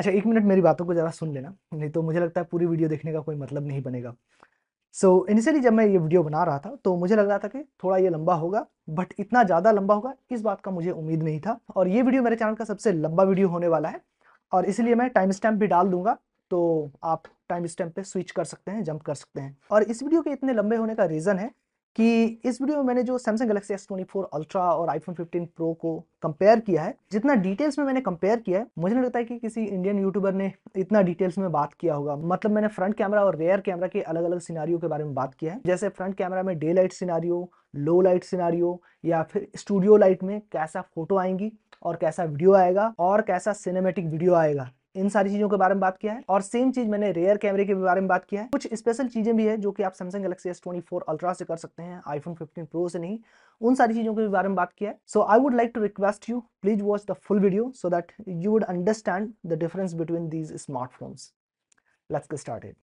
अच्छा एक मिनट मेरी बातों को ज़रा सुन लेना नहीं तो मुझे लगता है पूरी वीडियो देखने का कोई मतलब नहीं बनेगा सो so, इनिशियली जब मैं ये वीडियो बना रहा था तो मुझे लग रहा था कि थोड़ा ये लंबा होगा बट इतना ज़्यादा लंबा होगा इस बात का मुझे उम्मीद नहीं था और ये वीडियो मेरे चैनल का सबसे लंबा वीडियो होने वाला है और इसलिए मैं टाइम स्टैम्प भी डाल दूंगा तो आप टाइम स्टैम्प पे स्विच कर सकते हैं जंप कर सकते हैं और इस वीडियो के इतने लंबे होने का रीज़न है कि इस वीडियो में मैंने जो Samsung Galaxy S twenty four Ultra और आईफोन 15 प्रो को कंपेयर किया है जितना डिटेल्स में मैंने कंपेयर किया है मुझे नहीं लगता है कि किसी इंडियन यूट्यूबर ने इतना डिटेल्स में बात किया होगा मतलब मैंने फ्रंट कैमरा और रेयर कैमरा के अलग अलग सिनारियो के बारे में बात किया है जैसे फ्रंट कैमरा में day light scenario low light scenario या फिर स्टूडियो लाइट में कैसा फोटो आएंगी और कैसा वीडियो आएगा और कैसा सिनेमेटिक वीडियो आएगा इन सारी चीजों के बारे में बात किया है और सेम चीज मैंने रेयर कैमरे के बारे में बात किया है कुछ स्पेशल चीजें भी है जो कि आप Samsung Galaxy S twenty four Ultra से कर सकते हैं आईफोन फिफ्टीन प्रो से नहीं उन सारी चीजों के बारे में बात किया है so I would like to request you please watch the full video so that you would understand the difference between these smartphones let's start it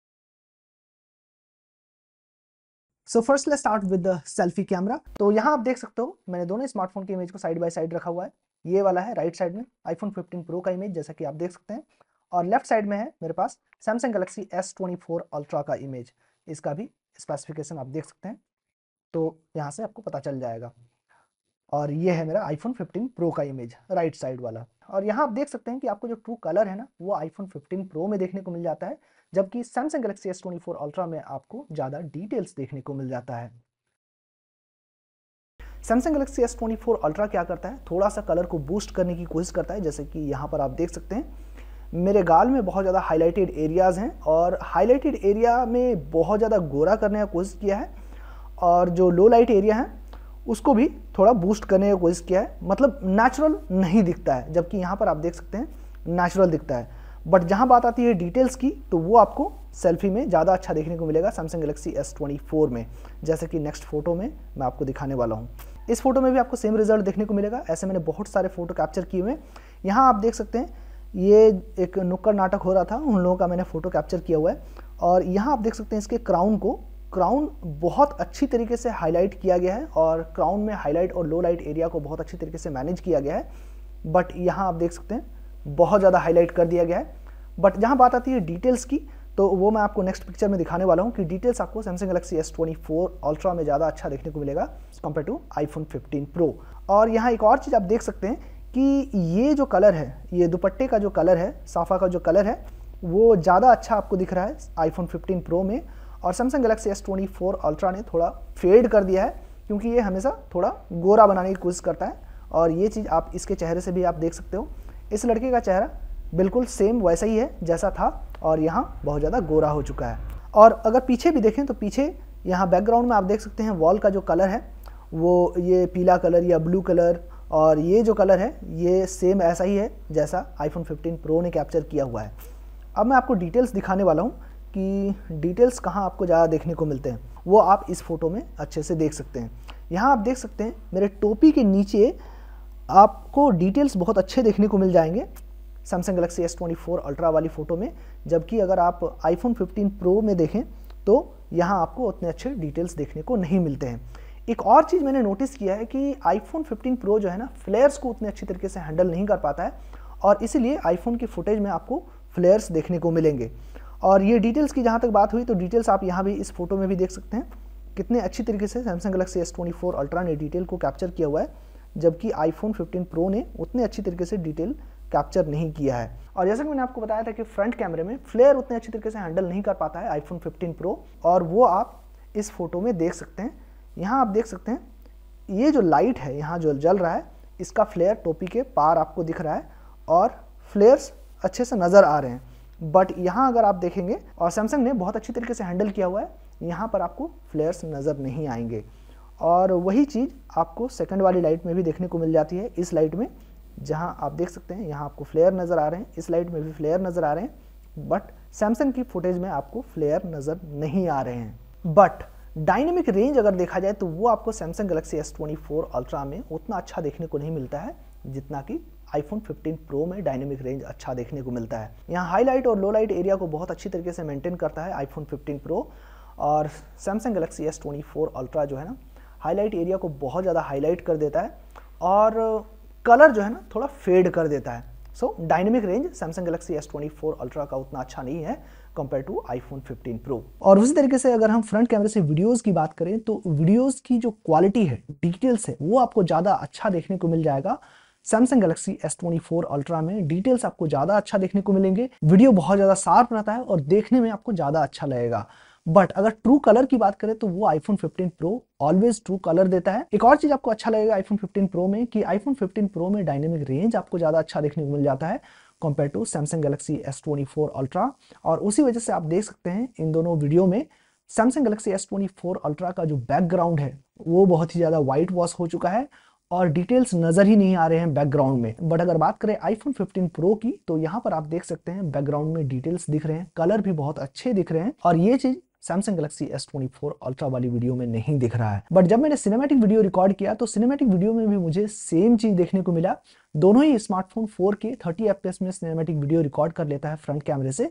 so first let start with the selfie camera तो यहाँ आप देख सकते हो मैंने दोनों smartphone की image को साइड बाय साइड रखा हुआ है ये वाला है राइट साइड में आईफोन 15 प्रो का इमेज जैसा कि आप देख सकते हैं और लेफ्ट साइड में है मेरे पास Samsung Galaxy S twenty four Ultra का इमेज इसका भी स्पेसिफिकेशन आप देख सकते हैं तो यहाँ से आपको पता चल जाएगा और ये है मेरा आईफोन 15 प्रो का इमेज राइट साइड वाला और यहाँ आप देख सकते हैं कि आपको जो ट्रू कलर है ना वो आईफोन 15 प्रो में देखने को मिल जाता है जबकि Samsung Galaxy S twenty four Ultra में आपको ज़्यादा डिटेल्स देखने को मिल जाता है Samsung Galaxy S twenty four Ultra क्या करता है थोड़ा सा कलर को बूस्ट करने की कोशिश करता है जैसे कि यहाँ पर आप देख सकते हैं मेरे गाल में बहुत ज़्यादा हाईलाइटेड एरियाज़ हैं और हाईलाइटेड एरिया में बहुत ज़्यादा गोरा करने का कोशिश किया है और जो लो लाइट एरिया है उसको भी थोड़ा बूस्ट करने का कोशिश किया है मतलब नेचुरल नहीं दिखता है जबकि यहाँ पर आप देख सकते हैं नेचुरल दिखता है बट जहाँ बात आती है डिटेल्स की तो वो आपको सेल्फी में ज़्यादा अच्छा देखने को मिलेगा Samsung Galaxy S twenty four में जैसे कि नेक्स्ट फोटो में मैं आपको दिखाने वाला हूँ इस फोटो में भी आपको सेम रिजल्ट देखने को मिलेगा ऐसे मैंने बहुत सारे फोटो कैप्चर किए हुए हैं यहाँ आप देख सकते हैं ये एक नुक्कड़ नाटक हो रहा था उन लोगों का मैंने फ़ोटो कैप्चर किया हुआ है और यहाँ आप देख सकते हैं इसके क्राउन को क्राउन बहुत अच्छी तरीके से हाईलाइट किया गया है और क्राउन में हाईलाइट और लो लाइट एरिया को बहुत अच्छी तरीके से मैनेज किया गया है बट यहाँ आप देख सकते हैं बहुत ज़्यादा हाईलाइट कर दिया गया है बट जहाँ बात आती है डिटेल्स की तो वो मैं आपको नेक्स्ट पिक्चर में दिखाने वाला हूँ कि डिटेल्स आपको Samsung Galaxy S twenty four Ultra में ज़्यादा अच्छा देखने को मिलेगा compare to iPhone fifteen Pro और यहाँ एक और चीज़ आप देख सकते हैं कि ये जो कलर है ये दुपट्टे का जो कलर है साफा का जो कलर है वो ज़्यादा अच्छा आपको दिख रहा है आईफोन फिफ्टीन प्रो में और Samsung Galaxy S twenty four Ultra ने थोड़ा फेड कर दिया है क्योंकि ये हमेशा थोड़ा गोरा बनाने की कोशिश करता है और ये चीज़ आप इसके चेहरे से भी आप देख सकते हो इस लड़के का चेहरा बिल्कुल सेम वैसा ही है जैसा था और यहाँ बहुत ज़्यादा गोरा हो चुका है और अगर पीछे भी देखें तो पीछे यहाँ बैकग्राउंड में आप देख सकते हैं वॉल का जो कलर है वो ये पीला कलर या ब्लू कलर और ये जो कलर है ये सेम ऐसा ही है जैसा आईफोन 15 प्रो ने कैप्चर किया हुआ है अब मैं आपको डिटेल्स दिखाने वाला हूँ कि डिटेल्स कहाँ आपको ज़्यादा देखने को मिलते हैं वो आप इस फोटो में अच्छे से देख सकते हैं यहाँ आप देख सकते हैं मेरे टोपी के नीचे आपको डिटेल्स बहुत अच्छे देखने को मिल जाएंगे Samsung Galaxy S twenty four Ultra वाली फ़ोटो में जबकि अगर आप आईफोन 15 प्रो में देखें तो यहाँ आपको उतने अच्छे डिटेल्स देखने को नहीं मिलते हैं एक और चीज़ मैंने नोटिस किया है कि आईफोन 15 प्रो जो है ना फ्लेयर्स को उतने अच्छी तरीके से हैंडल नहीं कर पाता है और इसीलिए आईफोन की फुटेज में आपको फ्लेयर्स देखने को मिलेंगे और ये डिटेल्स की जहाँ तक बात हुई तो डिटेल्स आप यहाँ भी इस फोटो में भी देख सकते हैं कितने अच्छी तरीके से Samsung Galaxy S twenty four Ultra ने डिटेल को कैप्चर किया हुआ है जबकि आईफोन 15 प्रो ने उतने अच्छी तरीके से डिटेल कैप्चर नहीं किया है और जैसा कि मैंने आपको बताया था कि फ्रंट कैमरे में फ्लेयर उतने अच्छी तरीके से हैंडल नहीं कर पाता है आईफोन 15 प्रो और वो आप इस फोटो में देख सकते हैं यहाँ आप देख सकते हैं ये जो लाइट है यहाँ जो जल रहा है इसका फ्लेयर टोपी के पार आपको दिख रहा है और फ्लेयर्स अच्छे से नज़र आ रहे हैं बट यहाँ अगर आप देखेंगे और सैमसंग ने बहुत अच्छी तरीके से हैंडल किया हुआ है यहाँ पर आपको फ्लेयर्स नज़र नहीं आएंगे और वही चीज़ आपको सेकंड वाली लाइट में भी देखने को मिल जाती है इस लाइट में जहाँ आप देख सकते हैं यहाँ आपको फ्लेयर नज़र आ रहे हैं इस लाइट में भी फ्लेयर नज़र आ रहे हैं बट सैमसंग की फुटेज में आपको फ्लेयर नज़र नहीं आ रहे हैं बट डायनेमिक रेंज अगर देखा जाए तो वो आपको Samsung Galaxy S twenty four Ultra में उतना अच्छा देखने को नहीं मिलता है जितना कि आईफोन 15 प्रो में डायनेमिक रेंज अच्छा देखने को मिलता है यहाँ हाईलाइट और लो लाइट एरिया को बहुत अच्छी तरीके से मेंटेन करता है आईफोन 15 प्रो और Samsung Galaxy S twenty four Ultra जो है ना हाईलाइट एरिया को बहुत ज़्यादा हाईलाइट कर देता है और कलर जो है ना थोड़ा फेड कर देता है so dynamic range Samsung Galaxy S twenty four Ultra का उतना अच्छा नहीं है कंपेयर टू आईफोन 15 प्रो और उसी तरीके से अगर हम फ्रंट कैमरे से वीडियोस की बात करें तो वीडियोस की जो क्वालिटी है डिटेल्स है वो आपको ज़्यादा अच्छा देखने को मिल जाएगा Samsung Galaxy S twenty four Ultra में डिटेल्स आपको ज़्यादा अच्छा देखने को मिलेंगे वीडियो बहुत ज़्यादा शार्प रहता है और देखने में आपको ज़्यादा अच्छा लगेगा बट अगर ट्रू कलर की बात करें तो वो iPhone 15 Pro always true colour देता है एक और चीज आपको अच्छा लगेगा आईफोन 15 प्रो में कि आईफोन 15 प्रो में डायनेमिक रेंज आपको ज्यादा अच्छा देखने को मिल जाता है compare to Samsung Galaxy S twenty four Ultra और उसी वजह से आप देख सकते हैं इन दोनों वीडियो में Samsung Galaxy S twenty four Ultra का जो बैकग्राउंड है वो बहुत ही ज़्यादा व्हाइट वॉश हो चुका है और डिटेल्स नज़र ही नहीं आ रहे हैं बैकग्राउंड में बट अगर बात करें आईफोन 15 प्रो की तो यहाँ पर आप देख सकते हैं बैकग्राउंड में डिटेल्स दिख रहे हैं कलर भी बहुत अच्छे दिख रहे हैं और ये चीज़ Samsung Galaxy S twenty four Ultra वाली वीडियो में नहीं दिख रहा है बट जब मैंने सिनेमेटिक वीडियो रिकॉर्ड किया तो सिनेमेटिक वीडियो में भी मुझे सेम चीज देखने को मिला दोनों ही स्मार्टफोन 4K 30 fps में सिनेमेटिक वीडियो रिकॉर्ड कर लेता है फ्रंट कैमरे से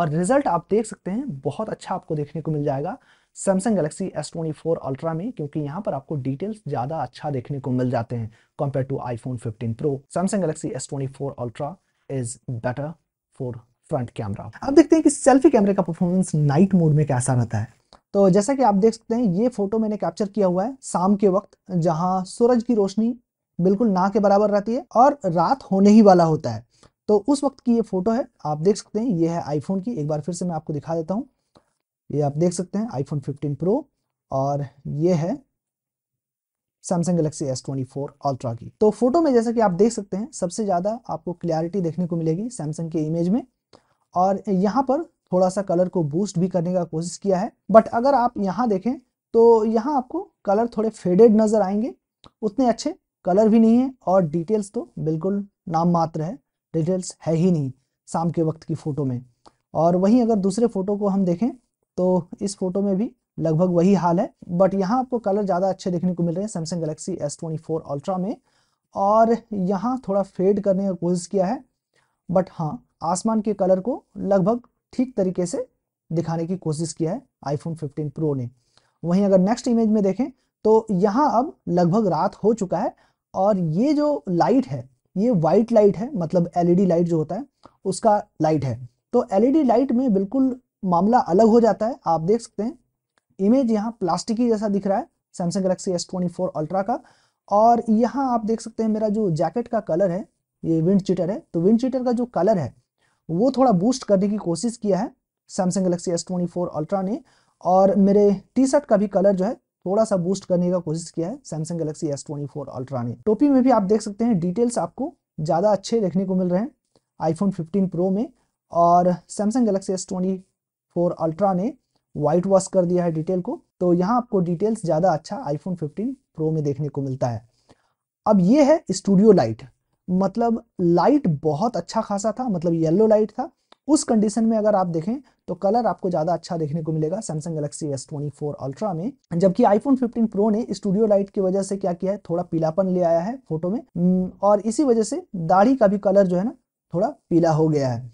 और रिजल्ट आप देख सकते हैं बहुत अच्छा आपको देखने को मिल जाएगा Samsung Galaxy S twenty four Ultra में क्योंकि यहाँ पर आपको डिटेल्स ज़्यादा अच्छा देखने को मिल जाते हैं compare to iPhone fifteen Pro Samsung Galaxy S twenty four Ultra is better for front camera अब देखते हैं कि सेल्फी कैमरे का परफॉर्मेंस नाइट मोड में कैसा रहता है तो जैसा कि आप देख सकते हैं ये फोटो मैंने कैप्चर किया हुआ है शाम के वक्त जहाँ सूरज की रोशनी बिल्कुल ना के बराबर रहती है और रात होने ही वाला होता है तो उस वक्त की ये फोटो है आप देख सकते हैं ये है आईफोन की एक बार फिर से मैं आपको दिखा देता हूँ ये आप देख सकते हैं आईफोन 15 प्रो और ये है Samsung Galaxy S twenty four Ultra की तो फोटो में जैसा कि आप देख सकते हैं सबसे ज़्यादा आपको क्लियरिटी देखने को मिलेगी सैमसंग के इमेज में और यहाँ पर थोड़ा सा कलर को बूस्ट भी करने का कोशिश किया है बट अगर आप यहाँ देखें तो यहाँ आपको कलर थोड़े फेडेड नज़र आएंगे उतने अच्छे कलर भी नहीं है और डिटेल्स तो बिल्कुल नाम मात्र है डिटेल्स है ही नहीं शाम के वक्त की फ़ोटो में और वहीं अगर दूसरे फ़ोटो को हम देखें तो इस फोटो में भी लगभग वही हाल है बट यहाँ आपको कलर ज़्यादा अच्छे देखने को मिल रहे हैं Samsung Galaxy S twenty four Ultra में और यहाँ थोड़ा फेड करने का कोशिश किया है बट हाँ आसमान के कलर को लगभग ठीक तरीके से दिखाने की कोशिश किया है आईफोन 15 प्रो ने वहीं अगर नेक्स्ट इमेज में देखें तो यहाँ अब लगभग रात हो चुका है और ये जो लाइट है ये वाइट लाइट है मतलब एलईडी लाइट e जो होता है उसका लाइट है तो एलईडी लाइट e में बिल्कुल मामला अलग हो जाता है आप देख सकते हैं इमेज यहाँ प्लास्टिकी जैसा दिख रहा है Samsung Galaxy S twenty four Ultra का और यहाँ आप देख सकते हैं मेरा जो जैकेट का कलर है ये विंड चीटर है तो विंड चीटर का जो कलर है वो थोड़ा बूस्ट करने की कोशिश किया है Samsung Galaxy S twenty four Ultra ने और मेरे टी शर्ट का भी कलर जो है थोड़ा सा बूस्ट करने का कोशिश किया है Samsung Galaxy S twenty four Ultra ने टोपी में भी आप देख सकते हैं डिटेल्स आपको ज़्यादा अच्छे देखने को मिल रहे हैं आईफोन फिफ्टीन प्रो में और Samsung Galaxy S twenty four Ultra ने वाइट वॉश कर दिया है डिटेल को तो यहाँ आपको डिटेल्स ज़्यादा अच्छा आईफोन फिफ्टीन प्रो में देखने को मिलता है अब ये है स्टूडियो लाइट मतलब लाइट बहुत अच्छा खासा था मतलब येलो लाइट था उस कंडीशन में अगर आप देखें तो कलर आपको ज़्यादा अच्छा देखने को मिलेगा Samsung Galaxy S twenty four Ultra में जबकि आईफोन 15 प्रो ने स्टूडियो लाइट की वजह से क्या किया है थोड़ा पीलापन ले आया है फोटो में हम्म, और इसी वजह से दाढ़ी का भी कलर जो है ना थोड़ा पीला हो गया है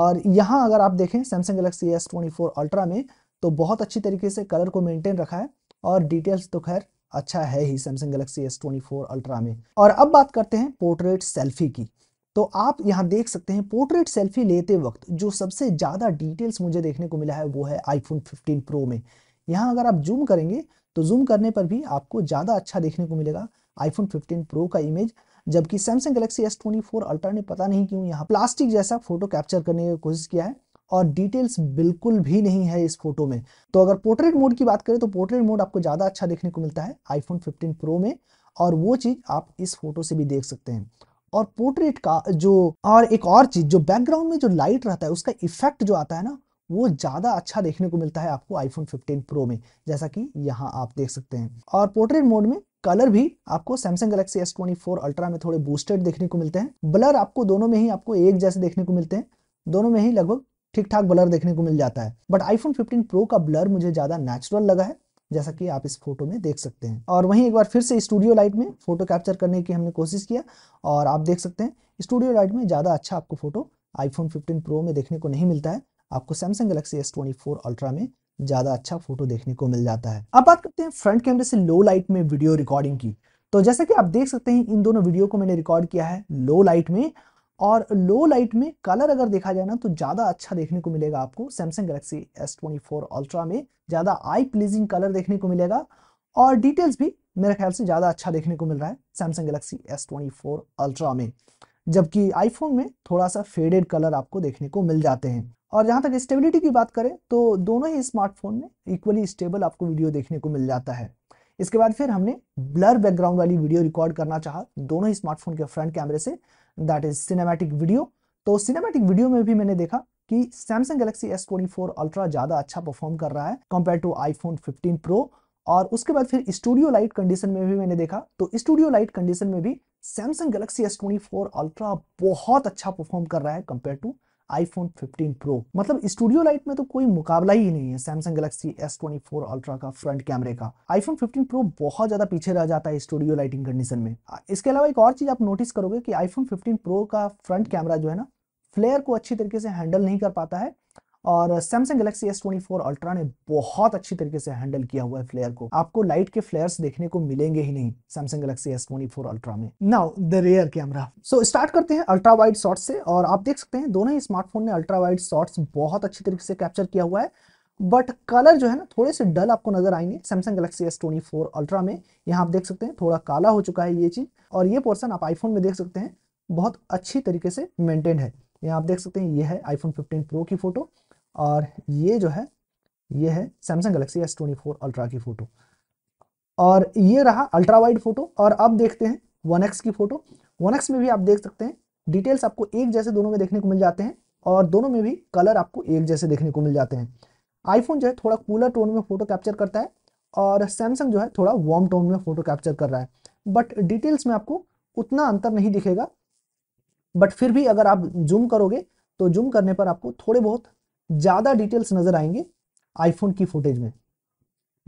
और यहाँ अगर आप देखें Samsung Galaxy S twenty four Ultra में तो बहुत अच्छी तरीके से कलर को मेनटेन रखा है और डिटेल्स तो खैर अच्छा है ही Samsung Galaxy S twenty four Ultra में और अब बात करते हैं पोर्ट्रेट सेल्फी की तो आप यहाँ देख सकते हैं पोर्ट्रेट सेल्फी लेते वक्त जो सबसे ज़्यादा डिटेल्स मुझे देखने को मिला है वो है आईफोन 15 प्रो में यहाँ अगर आप जूम करेंगे तो जूम करने पर भी आपको ज़्यादा अच्छा देखने को मिलेगा आईफोन 15 प्रो का इमेज जबकि Samsung Galaxy S twenty four Ultra ने पता नहीं क्यों यहाँ प्लास्टिक जैसा फोटो कैप्चर करने की कोशिश किया है और डिटेल्स बिल्कुल भी नहीं है इस फोटो में तो अगर पोर्ट्रेट मोड की बात करें तो पोर्ट्रेट मोड आपको ज़्यादा अच्छा देखने को मिलता है आईफोन 15 प्रो में और वो चीज़ आप इस फोटो से भी देख सकते हैं और पोर्ट्रेट का जो और एक और चीज़ जो बैकग्राउंड में जो लाइट रहता है उसका इफेक्ट जो आता है ना वो ज़्यादा अच्छा देखने को मिलता है आपको आईफोन 15 प्रो में जैसा कि यहाँ आप देख सकते हैं और पोर्ट्रेट मोड में कलर भी आपको Samsung Galaxy S twenty four Ultra में थोड़े बूस्टेड देखने को मिलते हैं ब्लर आपको दोनों में ही आपको एक जैसे देखने को मिलते हैं दोनों में ही लगभग ठीक ठाक ब्लर देखने को मिल जाता है बट आईफोन 15 प्रो का ब्लर मुझे ज़्यादा नेचुरल लगा है जैसा कि आप इस फोटो में देख सकते हैं और वहीं एक बार फिर से स्टूडियो लाइट में फोटो कैप्चर करने की हमने कोशिश किया और आप देख सकते हैं स्टूडियो लाइट में ज़्यादा अच्छा आपको फोटो आईफोन फिफ्टीन प्रो में देखने को नहीं मिलता है आपको सैमसंग गलेक्सी एस अल्ट्रा में ज़्यादा अच्छा फोटो देखने को मिल जाता है अब बात करते हैं फ्रंट कैमरे से लो लाइट में वीडियो रिकॉर्डिंग की तो जैसा कि आप देख सकते हैं इन दोनों वीडियो को मैंने रिकॉर्ड किया है लो लाइट में और लो लाइट में कलर अगर देखा जाए ना तो ज़्यादा अच्छा देखने को मिलेगा आपको Samsung Galaxy S twenty four Ultra में ज़्यादा आई प्लीजिंग कलर देखने को मिलेगा और डिटेल्स भी मेरे ख्याल से ज़्यादा अच्छा देखने को मिल रहा है Samsung Galaxy S twenty four Ultra में जबकि आईफोन में थोड़ा सा फेडेड कलर आपको देखने को मिल जाते हैं और जहां तक स्टेबिलिटी की बात करें तो दोनों ही स्मार्टफोन में इक्वली स्टेबल आपको वीडियो देखने को मिल जाता है इसके बाद फिर हमने ब्लर बैकग्राउंड वाली वीडियो रिकॉर्ड करना चाहा दोनों ही स्मार्टफोन के फ्रंट कैमरे से दैट इज सिनेमैटिक वीडियो तो सिनेमैटिक वीडियो में भी मैंने देखा कि Samsung Galaxy S twenty four Ultra ज़्यादा अच्छा परफॉर्म कर रहा है कंपेयर टू आईफोन 15 प्रो और उसके बाद फिर स्टूडियो लाइट कंडीशन में भी मैंने देखा तो स्टूडियो लाइट कंडीशन में भी Samsung Galaxy S twenty four Ultra बहुत अच्छा परफॉर्म कर रहा है कंपेयर टू आईफोन 15 प्रो मतलब स्टूडियो लाइट में तो कोई मुकाबला ही नहीं है Samsung Galaxy S twenty four Ultra का फ्रंट कैमरे का आईफोन 15 प्रो बहुत ज्यादा पीछे रह जाता है स्टूडियो लाइटिंग कंडीशन में इसके अलावा एक और चीज आप नोटिस करोगे कि आईफोन 15 प्रो का फ्रंट कैमरा जो है ना फ्लेयर को अच्छी तरीके से हैंडल नहीं कर पाता है और Samsung Galaxy S twenty four Ultra ने बहुत अच्छी तरीके से हैंडल किया हुआ है फ्लेयर को आपको लाइट के फ्लेयर्स देखने को मिलेंगे ही नहीं Samsung Galaxy S twenty four Ultra में now the rear camera so start करते हैं अल्ट्रा वाइड शॉट से और आप देख सकते हैं दोनों ही स्मार्टफोन ने अल्ट्रा वाइड शॉर्ट बहुत अच्छी तरीके से कैप्चर किया हुआ है बट कलर जो है ना थोड़े से डल आपको नजर आएंगे Samsung Galaxy S twenty four Ultra में यहाँ आप देख सकते हैं थोड़ा काला हो चुका है ये चीज़ और ये पोर्सन आप आईफोन में देख सकते हैं बहुत अच्छी तरीके से मेंटेन है यहाँ आप देख सकते हैं ये है आईफोन 15 प्रो की फोटो और ये जो है ये है Samsung Galaxy S twenty four Ultra की फ़ोटो और ये रहा अल्ट्रा वाइड फ़ोटो और अब देखते हैं वन एक्स की फ़ोटो वन एक्स में भी आप देख सकते हैं डिटेल्स आपको एक जैसे दोनों में देखने को मिल जाते हैं और दोनों में भी कलर आपको एक जैसे देखने को मिल जाते हैं आईफोन जो है थोड़ा कूलर टोन में फ़ोटो कैप्चर करता है और सैमसंग जो है थोड़ा वार्म टोन में फ़ोटो कैप्चर कर रहा है बट डिटेल्स में आपको उतना अंतर नहीं दिखेगा बट फिर भी अगर आप जूम करोगे तो जूम करने पर आपको थोड़े बहुत ज़्यादा डिटेल्स नज़र आएंगे आईफोन की फुटेज में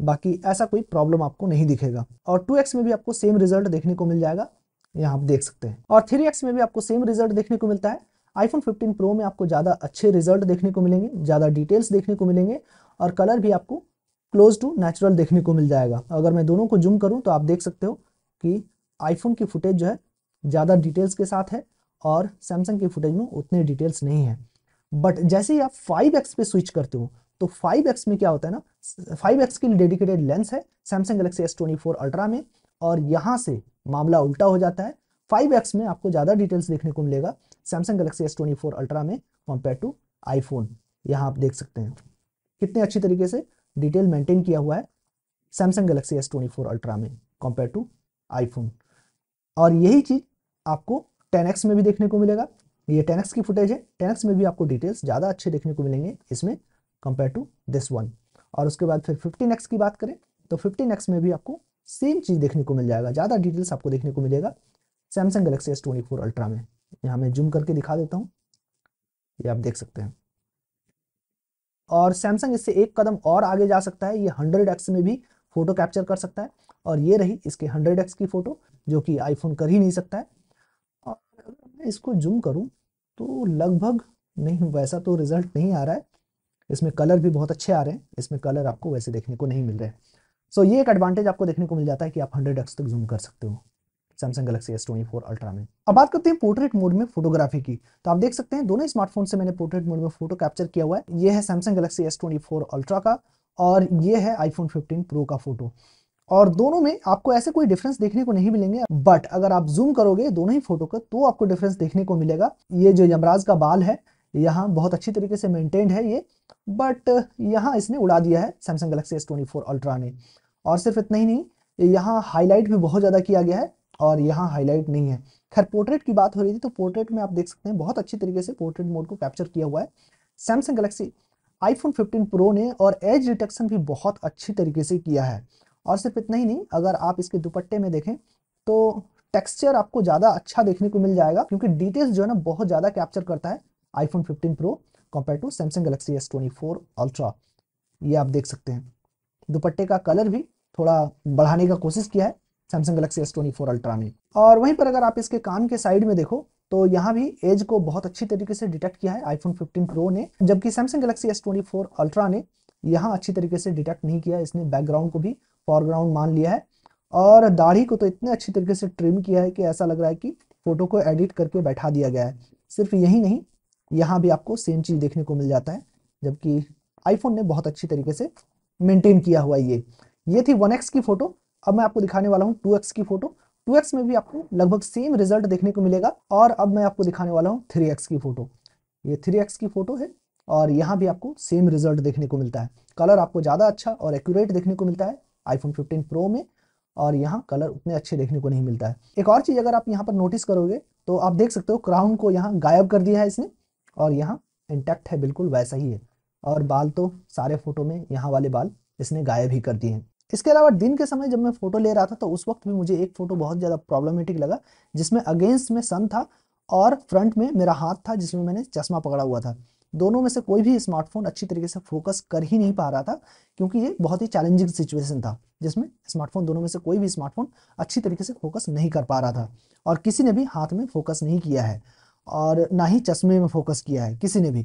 बाकी ऐसा कोई प्रॉब्लम आपको नहीं दिखेगा और 2x में भी आपको सेम रिजल्ट देखने को मिल जाएगा यहाँ आप देख सकते हैं और 3x में भी आपको सेम रिजल्ट देखने को मिलता है आईफोन 15 प्रो में आपको ज़्यादा अच्छे रिजल्ट देखने को मिलेंगे ज़्यादा डिटेल्स देखने को मिलेंगे और कलर भी आपको क्लोज टू नेचुरल देखने को मिल जाएगा अगर मैं दोनों को जूम करूँ तो आप देख सकते हो कि आईफोन की फुटेज जो है ज़्यादा डिटेल्स के साथ है और सैमसंग की फुटेज में उतने डिटेल्स नहीं है बट जैसे ही आप फाइव एक्स पे स्विच करते हो तो फाइव एक्स में क्या होता है ना फाइव एक्स के लिए डेडिकेटेड लेंस है Samsung Galaxy S twenty four Ultra में और यहाँ से मामला उल्टा हो जाता है फाइव एक्स में आपको ज़्यादा डिटेल्स देखने को मिलेगा Samsung Galaxy S twenty four Ultra में कंपेयर टू आईफोन यहाँ आप देख सकते हैं कितने अच्छी तरीके से डिटेल मेंटेन किया हुआ है Samsung Galaxy S twenty four Ultra में कंपेयर टू आईफोन और यही चीज़ आपको टेन एक्स में भी देखने को मिलेगा ये टेन की फुटेज है टेन में भी आपको डिटेल्स ज़्यादा अच्छे देखने को मिलेंगे इसमें कंपेयर टू दिस वन और उसके बाद फिर फिफ्टीन की बात करें तो फिफ्टीन में भी आपको सेम चीज़ देखने को मिल जाएगा ज़्यादा डिटेल्स आपको देखने को मिलेगा Samsung Galaxy S twenty four Ultra में यहाँ मैं जूम करके दिखा देता हूँ ये आप देख सकते हैं और सैमसंग इससे एक कदम और आगे जा सकता है ये हंड्रेड एक्स में भी फोटो कैप्चर कर सकता है और ये रही इसके हंड्रेड एक्स की फ़ोटो जो कि आईफोन कर ही नहीं सकता है इसको जूम करूँ तो लगभग नहीं वैसा तो रिजल्ट नहीं आ रहा है इसमें कलर भी बहुत अच्छे आ रहे हैं इसमें कलर आपको वैसे देखने को नहीं मिल रहे सो so, ये एक एडवांटेज आपको देखने को मिल जाता है कि आप हंड्रेड एक्स तक जूम कर सकते हो Samsung Galaxy S twenty four Ultra में अब बात करते हैं पोर्ट्रेट मोड में फोटोग्राफी की तो आप देख सकते हैं दोनों स्मार्टफोन से मैंने पोर्ट्रेट मोड में फोटो कैप्चर किया हुआ है ये है Samsung Galaxy S twenty four Ultra का और ये है आईफोन 15 प्रो का फोटो और दोनों में आपको ऐसे कोई डिफरेंस देखने को नहीं मिलेंगे बट अगर आप जूम करोगे दोनों ही फोटो का तो आपको डिफरेंस देखने को मिलेगा ये जो यमराज का बाल है यहाँ बहुत अच्छी तरीके से मेंटेन्ड है ये बट यहाँ इसने उड़ा दिया है Samsung Galaxy S twenty four Ultra ने और सिर्फ इतना ही नहीं यहाँ हाईलाइट भी बहुत ज़्यादा किया गया है और यहाँ हाईलाइट नहीं है खैर पोर्ट्रेट की बात हो रही थी तो पोर्ट्रेट में आप देख सकते हैं बहुत अच्छी तरीके से पोर्ट्रेट मोड को कैप्चर किया हुआ है सैमसंग गलेक्सी आईफोन 15 प्रो ने और एज डिटेक्शन भी बहुत अच्छी तरीके से किया है और सिर्फ इतना ही नहीं अगर आप इसके दुपट्टे में देखें तो टेक्सचर आपको ज़्यादा अच्छा देखने को मिल जाएगा क्योंकि डिटेल्स जो है ना बहुत ज़्यादा कैप्चर करता है iPhone 15 Pro compare to Samsung Galaxy S twenty four Ultra ये आप देख सकते हैं दुपट्टे का कलर भी थोड़ा बढ़ाने का कोशिश किया है Samsung Galaxy S twenty four Ultra ने और वहीं पर अगर आप इसके कान के साइड में देखो तो यहाँ भी एज को बहुत अच्छी तरीके से डिटेक्ट किया है आईफोन फिफ्टीन प्रो ने जबकि Samsung Galaxy S twenty four Ultra ने यहाँ अच्छी तरीके से डिटेक्ट नहीं किया इसने बैकग्राउंड को भी फॉरग्राउंड मान लिया है और दाढ़ी को तो इतने अच्छी तरीके से ट्रिम किया है कि ऐसा लग रहा है कि फोटो को एडिट करके बैठा दिया गया है सिर्फ यही नहीं यहाँ भी आपको सेम चीज़ देखने को मिल जाता है जबकि आईफोन ने बहुत अच्छी तरीके से मेंटेन किया हुआ ये ये थी एक्स की फोटो अब मैं आपको दिखाने वाला हूँ एक्स की फोटो 2x में भी आपको लगभग सेम रिजल्ट देखने को मिलेगा और अब मैं आपको दिखाने वाला हूँ 3x की फोटो ये 3x की फोटो है और यहाँ भी आपको सेम रिजल्ट देखने को मिलता है कलर आपको ज़्यादा अच्छा और एक्यूरेट देखने को मिलता है आईफोन 15 प्रो में और यहाँ कलर उतने अच्छे देखने को नहीं मिलता है एक और चीज़ अगर आप यहाँ पर नोटिस करोगे तो आप देख सकते हो क्राउन को यहाँ गायब कर दिया है इसने और यहाँ इंटैक्ट है बिल्कुल वैसा ही है और बाल तो सारे फोटो में यहाँ वाले बाल इसने गायब ही कर दिए हैं इसके अलावा दिन के समय जब मैं फ़ोटो ले रहा था तो उस वक्त भी मुझे एक फ़ोटो बहुत ज़्यादा प्रॉब्लमेटिक लगा जिसमें अगेंस्ट में सन था और फ्रंट में मेरा हाथ था जिसमें मैंने चश्मा पकड़ा हुआ था दोनों में से कोई भी स्मार्टफोन अच्छी तरीके से फोकस कर ही नहीं पा रहा था क्योंकि ये बहुत ही चैलेंजिंग सिचुएशन था जिसमें स्मार्टफोन दोनों में से कोई भी स्मार्टफोन अच्छी तरीके से फोकस नहीं कर पा रहा था और किसी ने भी हाथ में फोकस नहीं किया है और ना ही चश्मे में फोकस किया है किसी ने भी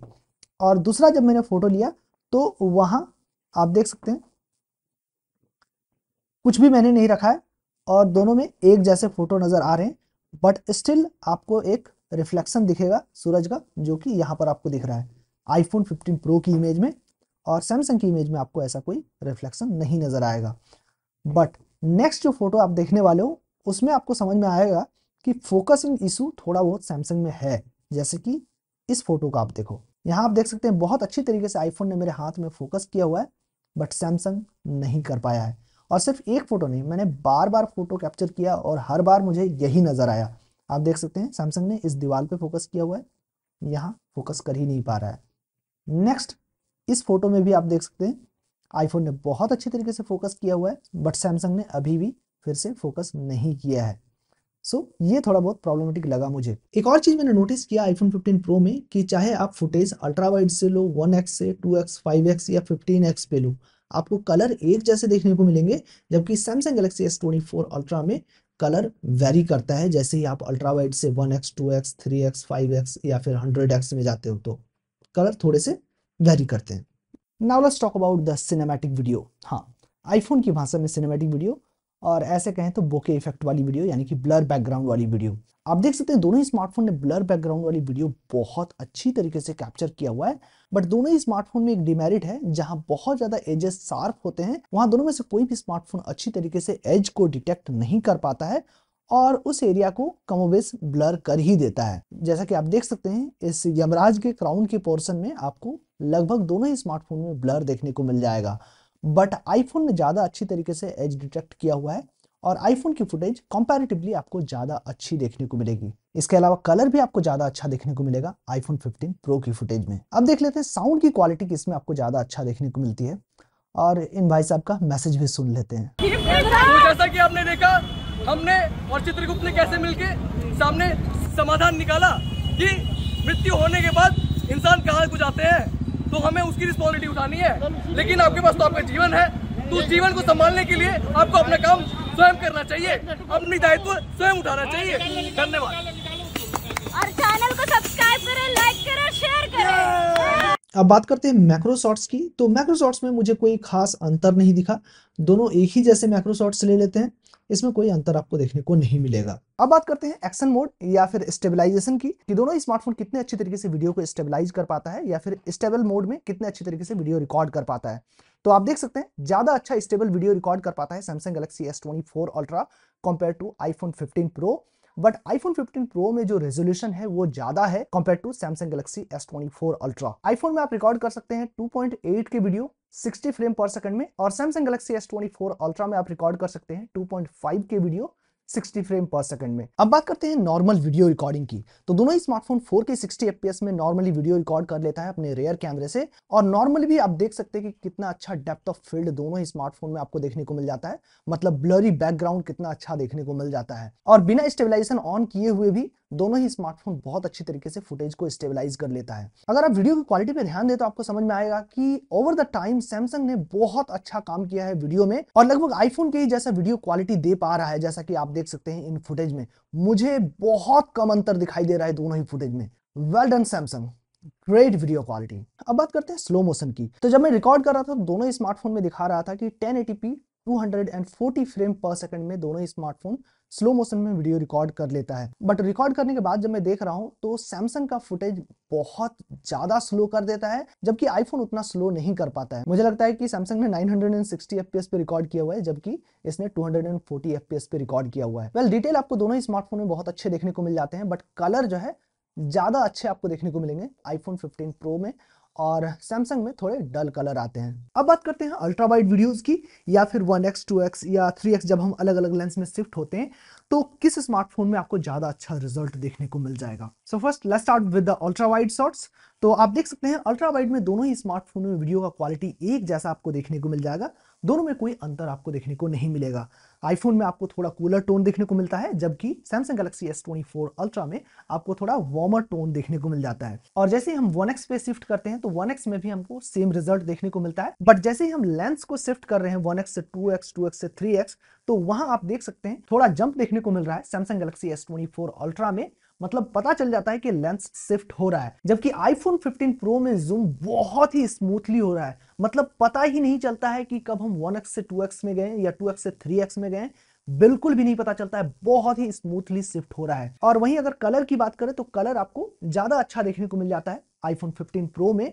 और दूसरा जब मैंने फोटो लिया तो वहां आप देख सकते हैं कुछ भी मैंने नहीं रखा है और दोनों में एक जैसे फोटो नज़र आ रहे हैं बट स्टिल आपको एक रिफ्लेक्शन दिखेगा सूरज का जो कि यहां पर आपको दिख रहा है आईफोन 15 प्रो की इमेज में और सैमसंग की इमेज में आपको ऐसा कोई रिफ्लेक्शन नहीं नज़र आएगा बट नेक्स्ट जो फोटो आप देखने वाले हो उसमें आपको समझ में आएगा कि फोकसिंग इशू थोड़ा बहुत सैमसंग में है जैसे कि इस फोटो का आप देखो यहाँ आप देख सकते हैं बहुत अच्छी तरीके से आईफोन ने मेरे हाथ में फोकस किया हुआ है बट सैमसंग नहीं कर पाया है और सिर्फ एक फ़ोटो नहीं मैंने बार बार फोटो कैप्चर किया और हर बार मुझे यही नज़र आया आप देख सकते हैं सैमसंग ने इस दीवार पे फोकस किया हुआ है यहाँ फोकस कर ही नहीं पा रहा है नेक्स्ट इस फोटो में भी आप देख सकते हैं आईफोन ने बहुत अच्छे तरीके से फोकस किया हुआ है बट सैमसंग ने अभी भी फिर से फोकस नहीं किया है सो so, ये थोड़ा बहुत प्रॉब्लमेटिक लगा मुझे एक और चीज़ मैंने नोटिस किया आईफोन 15 प्रो में कि चाहे आप फुटेज अल्ट्रा वाइड से लो 1x से 2x 5x या 15x पे लो आपको कलर एक जैसे देखने को मिलेंगे जबकि Samsung Galaxy S twenty four Ultra में कलर वेरी करता है जैसे ही आप अल्ट्रा वाइड से 1x एक्स 3x एक्स या फिर 100x में जाते हो तो कलर थोड़े से वेरी करते हैं now let's talk about the cinematic video हाँ आईफोन की भाषा में सिनेमैटिक वीडियो और ऐसे कहें तो बोके इफेक्ट वाली वीडियो यानी कि ब्लर बैकग्राउंड वाली वीडियो आप देख सकते हैं दोनों ही स्मार्टफोन ने ब्लर बैकग्राउंड वाली वीडियो बहुत अच्छी तरीके से कैप्चर किया हुआ है बट दोनों ही स्मार्टफोन में एक डिमेरिट है जहां बहुत ज़्यादा एजेस शार्प होते हैं वहां दोनों में से कोई भी स्मार्टफोन अच्छी तरीके से एज को डिटेक्ट नहीं कर पाता है और उस एरिया को कमोबेश ब्लर कर ही देता है जैसा कि आप देख सकते हैं इस यमराज के क्राउन के पोर्शन में आपको लगभग दोनों ही स्मार्टफोन में ब्लर देखने को मिल जाएगा बट आईफोन ने ज़्यादा अच्छी तरीके से एज डिटेक्ट किया हुआ है और आईफोन की फुटेज कंपैरेटिवली आपको ज़्यादा अच्छी देखने को मिलेगी इसके अलावा कलर भी आपको ज़्यादा अच्छा देखने को मिलेगा आईफोन 15 प्रो की फुटेज में अब देख लेते हैं साउंड की क्वालिटी किसमें आपको ज़्यादा अच्छा देखने को मिलती है और इन भाई साहब का मैसेज भी सुन लेते हैं जैसा कि आपने देखा हमने और चित्रगुप्त ने कैसे मिलके सामने समाधान निकाला कि मृत्यु होने के बाद इंसान कहाँ को जाते हैं तो हमें उसकी रिस्पॉन्सिबिलिटी उठानी है लेकिन आपके पास तो आपका जीवन है तो उस जीवन को संभालने के लिए आपको अपना काम स्वयं करना चाहिए अपनी दायित्व स्वयं उठाना चाहिए धन्यवाद और चैनल को सब्सक्राइब करें लाइक करें शेयर करें अब बात करते हैं मैक्रोसॉट्स की तो मैक्रोसॉट्स में मुझे कोई खास अंतर नहीं दिखा दोनों एक ही जैसे मैक्रोसॉट्स ले लेते हैं इसमें कोई अंतर आपको देखने को नहीं मिलेगा अब बात करते हैं एक्शन मोड या फिर स्टेबलाइजेशन की कि दोनों स्मार्टफोन कितने अच्छी तरीके से वीडियो को स्टेबलाइज कर पाता है या फिर स्टेबल मोड में कितने अच्छी तरीके से वीडियो रिकॉर्ड कर पाता है तो आप देख सकते हैं ज़्यादा अच्छा स्टेबल वीडियो रिकॉर्ड कर पाता है Samsung Galaxy S twenty four Ultra compare to iPhone fifteen Pro but iPhone 15 Pro में जो रेजोल्यूशन है वो ज्यादा है compare to Samsung Galaxy S twenty four Ultra iPhone में आप रिकॉर्ड कर सकते हैं 2.8 के वीडियो 60 फ्रेम पर सेकंड में और सैमसंग गलेक्सी फोर अल्ट्रा में आप रिकॉर्ड कर सकते हैं 2.5 के वीडियो 60 फ्रेम पर सेकंड में अब बात करते हैं नॉर्मल वीडियो रिकॉर्डिंग की तो दोनों ही स्मार्टफोन 4K 60 FPS में नॉर्मली वीडियो रिकॉर्ड कर लेता है अपने रेयर कैमरे से और नॉर्मली भी आप देख सकते हैं कि कितना अच्छा डेप्थ ऑफ फील्ड दोनों ही स्मार्टफोन में आपको देखने को मिल जाता है मतलब ब्लरी बैकग्राउंड कितना अच्छा देखने को मिल जाता है और बिना स्टेबिलाईजेशन ऑन किए हुए भी दोनों ही स्मार्टफोन बहुत अच्छी तरीके से फुटेज को स्टेबलाइज कर लेता है अगर आप वीडियो की क्वालिटी पे ध्यान दें तो आपको समझ में आएगा कि ओवर द टाइम सैमसंग ने बहुत अच्छा काम किया है वीडियो में और लगभग आईफोन के ही जैसा वीडियो क्वालिटी दे पा रहा है जैसा कि आप देख सकते हैं इन फुटेज में मुझे बहुत कम अंतर दिखाई दे रहा है दोनों ही फुटेज में well done Samsung great video quality अब बात करते हैं स्लो मोशन की तो जब मैं रिकॉर्ड कर रहा था दोनों ही स्मार्टफोन में दिखा रहा था कि 1080p 240 फ्रेम पर सेकंड में दोनों ही स्मार्टफोन स्लो मोशन में वीडियो रिकॉर्ड कर लेता है बट रिकॉर्ड करने के बाद जब मैं देख रहा हूँ तो सैमसंग का फुटेज बहुत ज्यादा स्लो कर देता है जबकि आईफोन उतना स्लो नहीं कर पाता है मुझे लगता है कि सैमसंग ने 960 fps पे रिकॉर्ड किया हुआ है जबकि इसने 240 fps पे रिकॉर्ड किया हुआ है वेल well, डिटेल आपको दोनों ही स्मार्टफोन में बहुत अच्छे देखने को मिल जाते हैं बट कलर जो है ज्यादा अच्छे आपको देखने को मिलेंगे आईफोन 15 प्रो में और सैमसंग में थोड़े डल कलर आते हैं अब बात करते हैं अल्ट्रा वाइड वीडियोज़ की या फिर वन एक्स टू एक्स या थ्री एक्स जब हम अलग अलग लेंस में शिफ्ट होते हैं तो किस स्मार्टफोन में आपको ज़्यादा अच्छा रिजल्ट देखने को मिल जाएगा so first let start with the ultra wide shots तो आप देख सकते हैं अल्ट्रा वाइड में दोनों ही स्मार्टफोन में वीडियो का क्वालिटी एक जैसा आपको देखने को मिल जाएगा दोनों में कोई अंतर आपको देखने को नहीं मिलेगा आईफोन में आपको थोड़ा कूलर टोन देखने को मिलता है जबकि Samsung Galaxy S twenty four Ultra में आपको थोड़ा वार्मर टोन देखने को मिल जाता है और जैसे हम वन एक्स पे शिफ्ट करते हैं तो वन एक्स में भी हमको सेम रिजल्ट देखने को मिलता है बट जैसे ही हम लेंस को शिफ्ट कर रहे हैं वन एक्स से टू एक्स टू एक्स से थ्री एक्स तो वहां आप देख सकते हैं थोड़ा जंप देखने को मिल रहा है Samsung Galaxy S twenty four Ultra में मतलब पता चल जाता है कि लेंस शिफ्ट हो रहा है जबकि आईफोन 15 प्रो में जूम बहुत ही स्मूथली हो रहा है मतलब पता ही नहीं चलता है कि कब हम 1x से 2x में गए या 2x से 3x में गए बिल्कुल भी नहीं पता चलता है बहुत ही स्मूथली शिफ्ट हो रहा है और वहीं अगर कलर की बात करें तो कलर आपको ज्यादा अच्छा देखने को मिल जाता है आईफोन फिफ्टीन प्रो में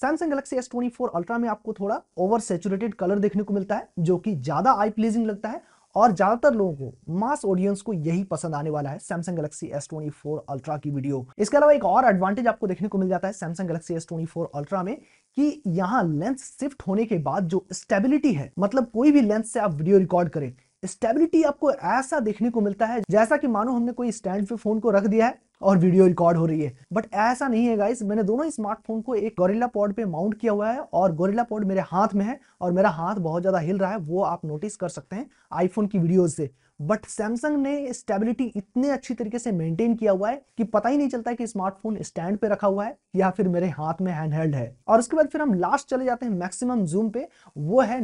Samsung Galaxy S twenty four Ultra में आपको थोड़ा ओवर सेचुरेटेड कलर देखने को मिलता है जो कि ज्यादा आई प्लीजिंग लगता है और ज्यादातर लोगों को मास ऑडियंस को यही पसंद आने वाला है Samsung Galaxy S twenty four Ultra की वीडियो इसके अलावा एक और एडवांटेज आपको देखने को मिल जाता है Samsung Galaxy S twenty four Ultra में कि यहाँ लेंस शिफ्ट होने के बाद जो स्टेबिलिटी है मतलब कोई भी लेंस से आप वीडियो रिकॉर्ड करें स्टेबिलिटी आपको ऐसा देखने को मिलता है जैसा कि मानो हमने कोई स्टैंड पे फोन को रख दिया है और वीडियो रिकॉर्ड हो रही है बट ऐसा नहीं है गाइस मैंने दोनों स्मार्टफोन को एक गोरिल्ला पॉड पे माउंट किया हुआ है और गोरिल्ला पॉड मेरे हाथ में है और मेरा हाथ बहुत ज़्यादा हिल रहा है वो आप नोटिस कर सकते हैं आईफोन की वीडियोज से बट सैमसंग ने स्टेबिलिटी इतने अच्छी तरीके से मेंटेन किया हुआ है कि पता ही नहीं चलता है कि स्मार्टफोन स्टैंड पे रखा हुआ है या फिर मेरे हाथ में हैंड हेल्ड है और उसके बाद फिर हम लास्ट चले जाते हैं मैक्सिमम जूम पे वो है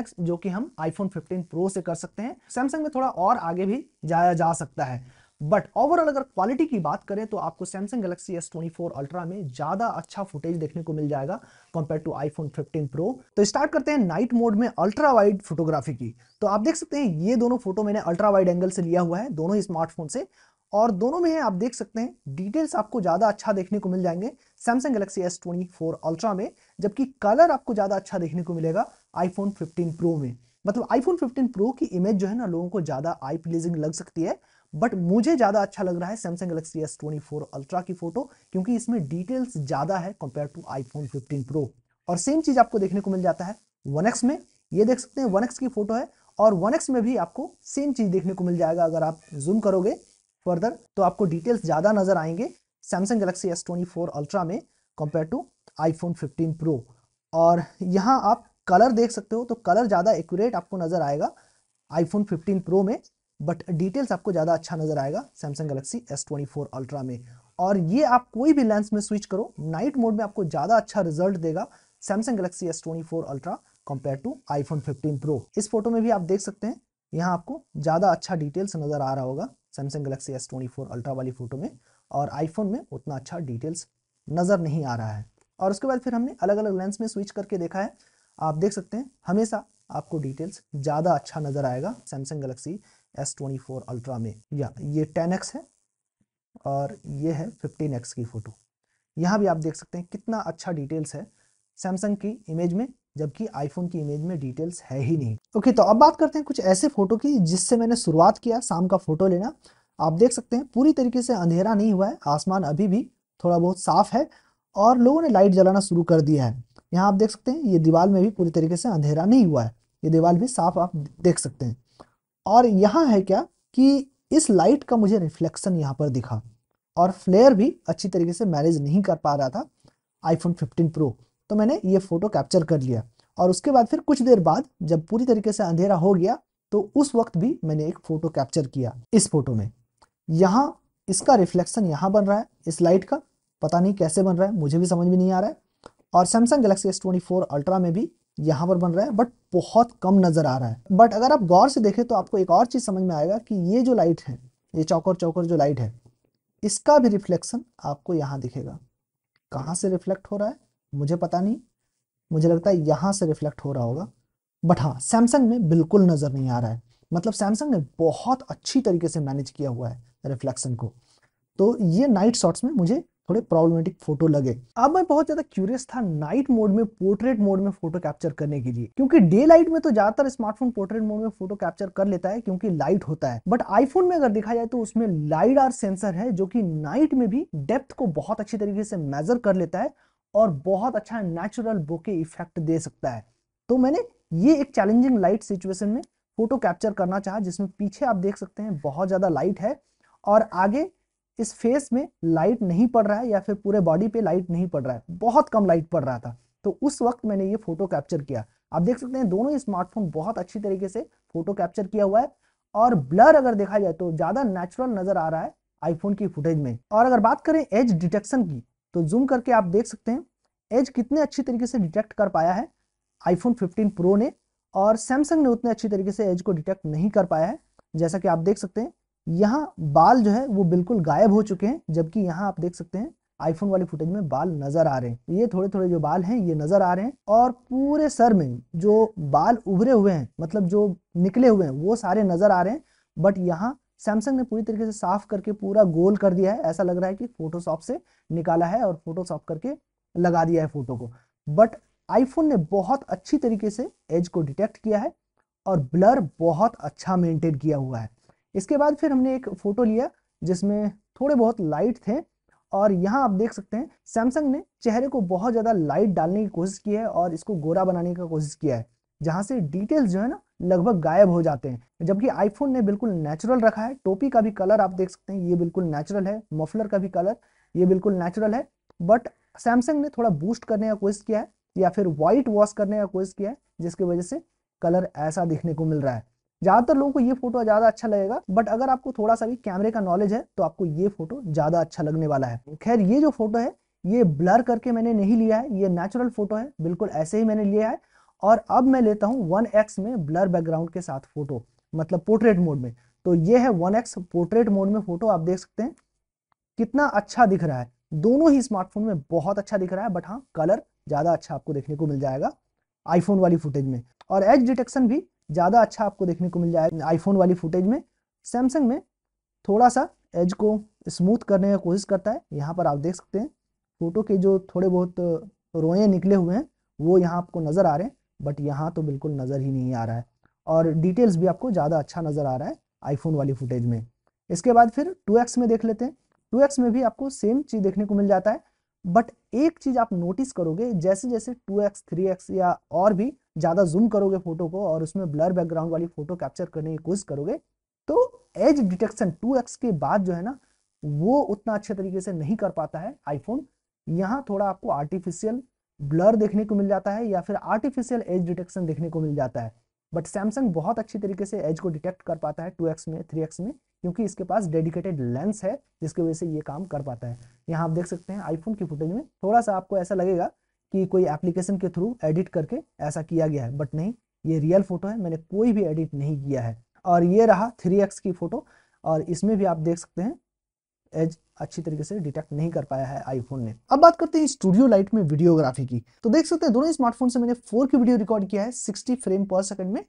एक्स जो कि हम आईफोन 15 प्रो से कर सकते हैं सैमसंग में थोड़ा और आगे भी जाया जा सकता है बट ओवरऑल अगर क्वालिटी की बात करें तो आपको Samsung Galaxy S twenty four Ultra में ज्यादा अच्छा फुटेज देखने को मिल जाएगा कंपेयर टू आईफोन 15 प्रो तो स्टार्ट करते हैं नाइट मोड में अल्ट्रा वाइड फोटोग्राफी की तो आप देख सकते हैं ये दोनों फोटो मैंने अल्ट्रा वाइड एंगल से लिया हुआ है दोनों ही स्मार्टफोन से और दोनों में आप देख सकते हैं डिटेल्स आपको ज़्यादा अच्छा देखने को मिल जाएंगे Samsung Galaxy S twenty four Ultra में जबकि कलर आपको ज़्यादा अच्छा देखने को मिलेगा आईफोन फिफ्टीन प्रो में मतलब आईफोन फिफ्टीन प्रो की इमेज जो है ना लोगों को ज़्यादा आई प्लीजिंग लग सकती है बट मुझे ज़्यादा अच्छा लग रहा है Samsung Galaxy S twenty four Ultra की फोटो क्योंकि इसमें डिटेल्स ज़्यादा है कंपेयर टू आईफोन 15 प्रो और सेम चीज़ आपको देखने को मिल जाता है वन एक्स में ये देख सकते हैं वन एक्स की फोटो है और वन एक्स में भी आपको सेम चीज़ देखने को मिल जाएगा अगर आप जूम करोगे फर्दर तो आपको डिटेल्स ज़्यादा नज़र आएंगे Samsung Galaxy S twenty four Ultra में compare to iPhone fifteen Pro और यहाँ आप कलर देख सकते हो तो कलर ज़्यादा एक्यूरेट आपको नज़र आएगा आईफोन फिफ्टीन प्रो में बट डिटेल्स आपको ज़्यादा अच्छा नजर आएगा Samsung Galaxy S twenty four Ultra में और ये आप कोई भी लेंस में स्विच करो नाइट मोड में आपको ज़्यादा अच्छा रिजल्ट देगा Samsung Galaxy S twenty four Ultra compare to iPhone 15 Pro इस फोटो में भी आप देख सकते हैं यहाँ आपको ज़्यादा अच्छा डिटेल्स नज़र आ रहा होगा Samsung Galaxy S twenty four Ultra वाली फ़ोटो में और आईफोन में उतना अच्छा डिटेल्स नज़र नहीं आ रहा है और उसके बाद फिर हमने अलग अलग लेंस में स्विच करके देखा है आप देख सकते हैं हमेशा आपको डिटेल्स ज़्यादा अच्छा नज़र आएगा Samsung Galaxy S twenty four Ultra में या ये टेन एक्स है और ये है फिफ्टीन एक्स की फ़ोटो यहाँ भी आप देख सकते हैं कितना अच्छा डिटेल्स है सैमसंग की इमेज में जबकि आईफोन की इमेज में डिटेल्स है ही नहीं ओके तो अब बात करते हैं कुछ ऐसे फ़ोटो की जिससे मैंने शुरुआत किया शाम का फ़ोटो लेना आप देख सकते हैं पूरी तरीके से अंधेरा नहीं हुआ है आसमान अभी भी थोड़ा बहुत साफ है और लोगों ने लाइट जलाना शुरू कर दिया है यहाँ आप देख सकते हैं ये दीवार में भी पूरी तरीके से अंधेरा नहीं हुआ है ये दीवार भी साफ आप देख सकते हैं और यहाँ है क्या कि इस लाइट का मुझे रिफ्लेक्शन यहाँ पर दिखा और फ्लेयर भी अच्छी तरीके से मैनेज नहीं कर पा रहा था आईफोन 15 प्रो तो मैंने ये फ़ोटो कैप्चर कर लिया और उसके बाद फिर कुछ देर बाद जब पूरी तरीके से अंधेरा हो गया तो उस वक्त भी मैंने एक फ़ोटो कैप्चर किया इस फोटो में यहाँ इसका रिफ्लेक्शन यहाँ बन रहा है इस लाइट का पता नहीं कैसे बन रहा है मुझे भी समझ में नहीं आ रहा है और Samsung Galaxy S twenty four Ultra में भी यहाँ पर बन रहा है बट बहुत कम नज़र आ रहा है बट अगर आप गौर से देखें तो आपको एक और चीज़ समझ में आएगा कि ये जो लाइट है ये चौकर चौकर जो लाइट है इसका भी रिफ्लेक्शन आपको यहाँ दिखेगा कहाँ से रिफ्लेक्ट हो रहा है मुझे पता नहीं मुझे लगता है यहां से रिफ्लेक्ट हो रहा होगा बट हाँ सैमसंग में बिल्कुल नज़र नहीं आ रहा है मतलब सैमसंग ने बहुत अच्छी तरीके से मैनेज किया हुआ है रिफ्लेक्शन को तो ये नाइट शॉट्स में मुझे थोड़े प्रॉब्लमेटिक फोटो लगे अब मैं बहुत ज्यादा क्यूरियस था नाइट मोड में पोर्ट्रेट मोड में फोटो कैप्चर करने के लिए क्योंकि डे लाइट में तो ज्यादातर स्मार्टफोन पोर्ट्रेट मोड में फोटो कैप्चर कर लेता है क्योंकि लाइट होता है बट आईफोन में अगर देखा जाए तो उसमें लाइट आर सेंसर है जो की नाइट में भी डेप्थ को बहुत अच्छी तरीके से मेजर कर लेता है और बहुत अच्छा नेचुरल बोके इफेक्ट दे सकता है तो मैंने ये एक चैलेंजिंग लाइट सिचुएशन में फोटो कैप्चर करना चाहा जिसमें पीछे आप देख सकते हैं बहुत ज्यादा लाइट है और आगे इस फेस में लाइट नहीं पड़ रहा है या फिर पूरे बॉडी पे लाइट नहीं पड़ रहा है बहुत कम लाइट पड़ रहा था तो उस वक्त मैंने ये फोटो कैप्चर किया आप देख सकते हैं दोनों ही स्मार्टफोन बहुत अच्छी तरीके से फोटो कैप्चर किया हुआ है और ब्लर अगर देखा जाए तो ज़्यादा नेचुरल नज़र आ रहा है आईफोन की फुटेज में और अगर बात करें एज डिटेक्शन की तो जूम करके आप देख सकते हैं एज कितने अच्छी तरीके से डिटेक्ट कर पाया है आईफोन फिफ्टीन प्रो ने और सैमसंग ने उतने अच्छी तरीके से एज को डिटेक्ट नहीं कर पाया है जैसा कि आप देख सकते हैं यहाँ बाल जो है वो बिल्कुल गायब हो चुके हैं जबकि यहाँ आप देख सकते हैं आईफोन वाले फुटेज में बाल नजर आ रहे हैं ये थोड़े थोड़े जो बाल हैं ये नजर आ रहे हैं और पूरे सर में जो बाल उभरे हुए हैं मतलब जो निकले हुए हैं वो सारे नजर आ रहे हैं बट यहाँ सैमसंग ने पूरी तरीके से साफ करके पूरा गोल कर दिया है ऐसा लग रहा है कि फोटोशॉप से निकाला है और फोटोशॉप करके लगा दिया है फोटो को बट आईफोन ने बहुत अच्छी तरीके से एज को डिटेक्ट किया है और ब्लर बहुत अच्छा मेंटेन किया हुआ है इसके बाद फिर हमने एक फ़ोटो लिया जिसमें थोड़े बहुत लाइट थे और यहाँ आप देख सकते हैं सैमसंग ने चेहरे को बहुत ज़्यादा लाइट डालने की कोशिश की है और इसको गोरा बनाने का कोशिश किया है जहाँ से डिटेल्स जो है ना लगभग गायब हो जाते हैं जबकि आईफोन ने बिल्कुल नेचुरल रखा है टोपी का भी कलर आप देख सकते हैं ये बिल्कुल नेचुरल है मफलर का भी कलर ये बिल्कुल नेचुरल है बट सैमसंग ने थोड़ा बूस्ट करने का कोशिश किया है या फिर व्हाइट वॉश करने का कोशिश किया है जिसकी वजह से कलर ऐसा देखने को मिल रहा है ज्यादातर लोगों को ये फोटो ज्यादा अच्छा लगेगा बट अगर आपको थोड़ा सा भी कैमरे का नॉलेज है तो आपको ये फोटो ज्यादा अच्छा लगने वाला है खैर ये जो फोटो है ये ब्लर करके मैंने नहीं लिया है ये नेचुरल फोटो है बिल्कुल ऐसे ही मैंने लिया है और अब मैं लेता हूँ वन एक्स में ब्लर बैकग्राउंड के साथ फोटो मतलब पोर्ट्रेट मोड में तो ये है वन एक्स पोर्ट्रेट मोड में फोटो आप देख सकते हैं कितना अच्छा दिख रहा है दोनों ही स्मार्टफोन में बहुत अच्छा दिख रहा है बट हाँ कलर ज़्यादा अच्छा आपको देखने को मिल जाएगा आईफोन वाली फुटेज में और एज डिटेक्शन भी ज़्यादा अच्छा आपको देखने को मिल जाए आईफोन वाली फुटेज में सैमसंग में थोड़ा सा एज को स्मूथ करने का कोशिश करता है यहाँ पर आप देख सकते हैं फ़ोटो के जो थोड़े बहुत रोएँ निकले हुए हैं वो यहाँ आपको नज़र आ रहे हैं बट यहाँ तो बिल्कुल नज़र ही नहीं आ रहा है और डिटेल्स भी आपको ज़्यादा अच्छा नज़र आ रहा है आईफोन वाली फुटेज में इसके बाद फिर टू में देख लेते हैं टू में भी आपको सेम चीज़ देखने को मिल जाता है बट एक चीज आप नोटिस करोगे जैसे जैसे 2x, 3x या और भी ज्यादा जूम करोगे फोटो को और उसमें ब्लर बैकग्राउंड वाली फोटो कैप्चर करने की कोशिश करोगे तो एज डिटेक्शन 2x के बाद जो है ना वो उतना अच्छे तरीके से नहीं कर पाता है आईफोन यहाँ थोड़ा आपको आर्टिफिशियल ब्लर देखने को मिल जाता है या फिर आर्टिफिशियल एज डिटेक्शन देखने को मिल जाता है बट सैमसंग बहुत अच्छी तरीके से एज को डिटेक्ट कर पाता है एक्स में एक्स में क्योंकि इसके पास डेडिकेटेड लेंस है जिसके वजह से ये काम कर पाता है यहाँ आप देख सकते हैं आईफोन की फुटेज में थोड़ा सा आपको ऐसा लगेगा कि कोई एप्लीकेशन के थ्रू एडिट करके ऐसा किया गया है बट नहीं ये रियल फोटो है मैंने कोई भी एडिट नहीं किया है और ये रहा थ्री की फोटो और इसमें भी आप देख सकते हैं एज अच्छी तरीके से डिटेक्ट नहीं कर पाया है आईफोन ने अब बात करते हैं स्टूडियो लाइट में वीडियोग्राफी की तो देख सकते हैं दोनों स्मार्टफोन से मैंने फोर की वीडियो रिकॉर्ड किया है सिक्सटी फ्रेम पर सेकंड में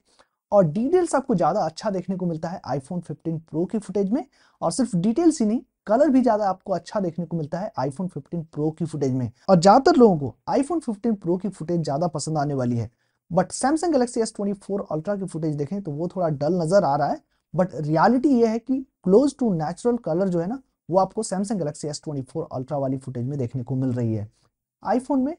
और डिटेल्स आपको ज़्यादा अच्छा देखने को मिलता है आईफोन 15 प्रो की फुटेज में और सिर्फ डिटेल्स ही नहीं कलर भी ज़्यादा आपको अच्छा देखने को मिलता है आईफोन 15 प्रो की फुटेज में और ज़्यादातर लोगों को आईफोन 15 प्रो की फुटेज ज़्यादा पसंद आने वाली है but Samsung Galaxy S Ultra की फुटेज देखें तो वो थोड़ा डल नज़र आ रहा है बट रियालिटी ये है कि क्लोज टू नेचुरल कलर जो है ना वो आपको Samsung Galaxy S twenty four Ultra वाली फुटेज में देखने को मिल रही है आईफोन में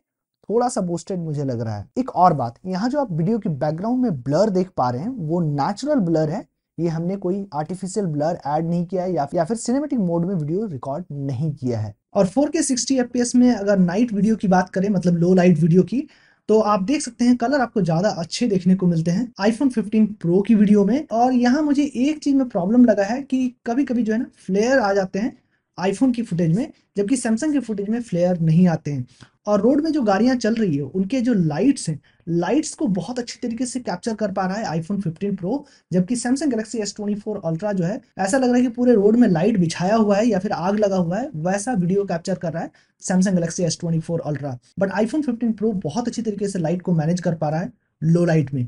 थोड़ा सा बोस्टेड मुझे लग रहा है एक और बात यहाँ जो आप वीडियो की बैकग्राउंड में ब्लर देख पा रहे हैं वो नेचुरल ब्लर है ये हमने कोई आर्टिफिशियल ब्लर ऐड नहीं किया है या, या फिर सिनेमेटिक मोड में वीडियो रिकॉर्ड नहीं किया है और 4K 60 FPS में अगर नाइट वीडियो की बात करें मतलब लो लाइट वीडियो की तो आप देख सकते हैं कलर आपको ज्यादा अच्छे देखने को मिलते हैं आईफोन 15 प्रो की वीडियो में और यहाँ मुझे एक चीज में प्रॉब्लम लगा है कि कभी कभी जो है ना फ्लेयर आ जाते हैं आईफोन की फुटेज में जबकि सैमसंग के फुटेज में फ्लेयर नहीं आते हैं और रोड में जो गाड़ियां चल रही है उनके जो लाइट्स हैं लाइट्स को बहुत अच्छे तरीके से कैप्चर कर पा रहा है आईफोन 15 प्रो जबकि Samsung Galaxy S twenty four Ultra जो है ऐसा लग रहा है कि पूरे रोड में लाइट बिछाया हुआ है या फिर आग लगा हुआ है वैसा वीडियो कैप्चर कर रहा है Samsung Galaxy S twenty four Ultra but iPhone fifteen Pro बहुत अच्छी तरीके से लाइट को मैनेज कर पा रहा है लो लाइट में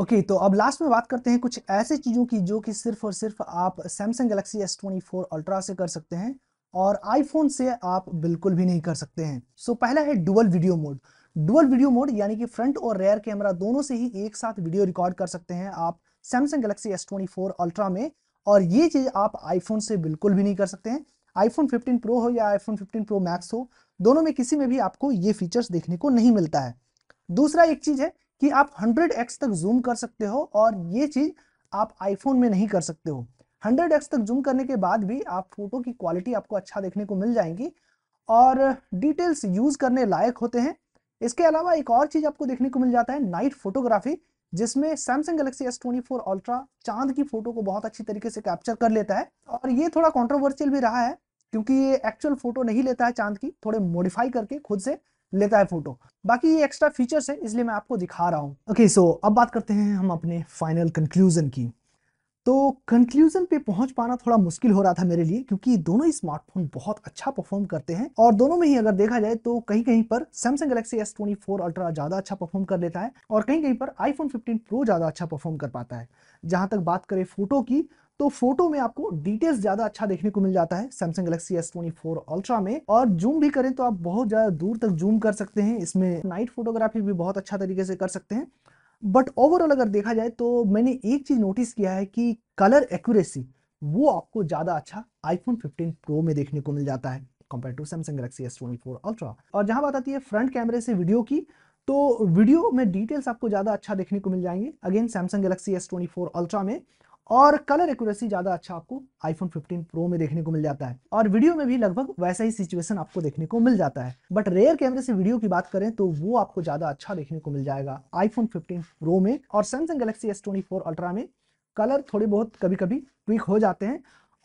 ओके okay, तो अब लास्ट में बात करते हैं कुछ ऐसे चीज़ों की जो कि सिर्फ और सिर्फ आप Samsung Galaxy S twenty four Ultra से कर सकते हैं और आईफोन से आप बिल्कुल भी नहीं कर सकते हैं सो so, पहला है dual video mode dual video mode यानी कि फ्रंट और रेयर कैमरा दोनों से ही एक साथ वीडियो रिकॉर्ड कर सकते हैं आप Samsung Galaxy S twenty four Ultra में और ये चीज़ आप आईफोन से बिल्कुल भी नहीं कर सकते हैं आईफोन 15 प्रो हो या आईफोन 15 प्रो मैक्स हो दोनों में किसी में भी आपको ये फीचर्स देखने को नहीं मिलता है दूसरा एक चीज़ है कि आप 100x तक जूम कर सकते हो और ये चीज़ आप आईफोन में नहीं कर सकते हो हंड्रेड एक्स तक जूम करने के बाद भी आप फोटो की क्वालिटी आपको अच्छा देखने को मिल जाएंगी और डिटेल्स यूज करने लायक होते हैं इसके अलावा एक और चीज आपको देखने को मिल जाता है नाइट फोटोग्राफी जिसमें Samsung Galaxy S twenty four Ultra चांद की फोटो को बहुत अच्छी तरीके से कैप्चर कर लेता है और ये थोड़ा कॉन्ट्रोवर्शियल भी रहा है क्योंकि ये एक्चुअल फोटो नहीं लेता है चांद की थोड़े मॉडिफाई करके खुद से लेता है फोटो बाकी ये एक्स्ट्रा फीचर्स है इसलिए मैं आपको दिखा रहा हूँ ओके सो अब बात करते हैं हम अपने फाइनल कंक्लूजन की तो कंक्लूजन पे पहुंच पाना थोड़ा मुश्किल हो रहा था मेरे लिए क्योंकि दोनों ही स्मार्टफोन बहुत अच्छा परफॉर्म करते हैं और दोनों में ही अगर देखा जाए तो कहीं कहीं पर Samsung Galaxy S twenty four Ultra ज़्यादा अच्छा परफॉर्म कर लेता है और कहीं कहीं पर आईफोन फिफ्टीन प्रो ज़्यादा अच्छा परफॉर्म कर पाता है जहां तक बात करें फोटो की तो फोटो में आपको डिटेल्स ज्यादा अच्छा देखने को मिल जाता है Samsung Galaxy S twenty four Ultra में और जूम भी करें तो आप बहुत ज्यादा दूर तक जूम कर सकते हैं इसमें नाइट फोटोग्राफी भी बहुत अच्छा तरीके से कर सकते हैं बट ओवरऑल अगर देखा जाए तो मैंने एक चीज़ नोटिस किया है कि कलर एक्यूरेसी वो आपको ज़्यादा अच्छा आईफोन 15 प्रो में देखने को मिल जाता है compare to Samsung Galaxy S twenty four Ultra और जहां बात आती है फ्रंट कैमरे से वीडियो की तो वीडियो में डिटेल्स आपको ज़्यादा अच्छा देखने को मिल जाएंगे again Samsung Galaxy S twenty four Ultra में और कलर एक्यूरेसी ज़्यादा अच्छा आपको आईफोन 15 प्रो में देखने को मिल जाता है और वीडियो में भी लगभग वैसा ही सिचुएशन आपको देखने को मिल जाता है बट रेयर कैमरे से वीडियो की बात करें तो वो आपको ज़्यादा अच्छा देखने को मिल जाएगा आईफोन 15 प्रो में और सैमसंग गलेक्सी एस अल्ट्रा में कलर थोड़े बहुत कभी कभी क्विक हो जाते हैं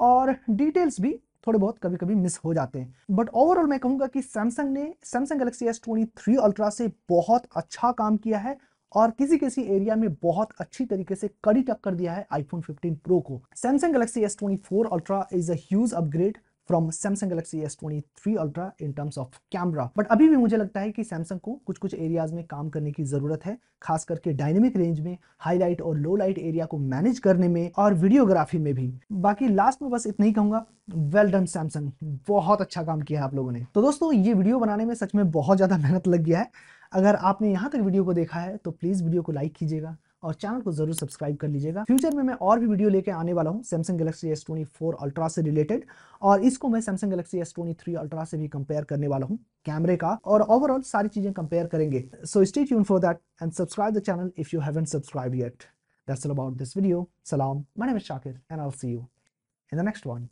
और डिटेल्स भी थोड़े बहुत कभी कभी मिस हो जाते हैं बट ओवरऑल मैं कहूँगा कि सैमसंग ने Samsung Galaxy S twenty three Ultra से बहुत अच्छा काम किया है और किसी किसी एरिया में बहुत अच्छी तरीके से कड़ी टक्कर दिया है आईफोन 15 प्रो को Samsung Galaxy S twenty four Ultra is an upgrade from Samsung Galaxy S twenty Ultra in terms of camera but अभी भी मुझे लगता है कि सैमसंग को कुछ कुछ एरियाज में काम करने की ज़रूरत है खास करके डायनेमिक रेंज में हाईलाइट और लो लाइट एरिया को मैनेज करने में और वीडियोग्राफी में भी बाकी लास्ट में बस इतना ही कहूंगा वेल डन सैमसंग बहुत अच्छा काम किया है आप लोगों ने तो दोस्तों ये वीडियो बनाने में सच में बहुत ज़्यादा मेहनत लग गया है अगर आपने यहाँ तक वीडियो को देखा है तो प्लीज़ वीडियो को लाइक कीजिएगा और चैनल को जरूर सब्सक्राइब कर लीजिएगा फ्यूचर में मैं और भी वीडियो लेके आने वाला हूँ Samsung Galaxy S twenty four Ultra से रिलेटेड और इसको मैं Samsung Galaxy S twenty three Ultra से भी कंपेयर करने वाला हूँ कैमरे का और ओवरऑल सारी चीजें कंपेयर करेंगे so stay tune for that and subscribe the channel if you haven't subscribe yet that's about this video सलाम Salam. Shakir and all see you in the next one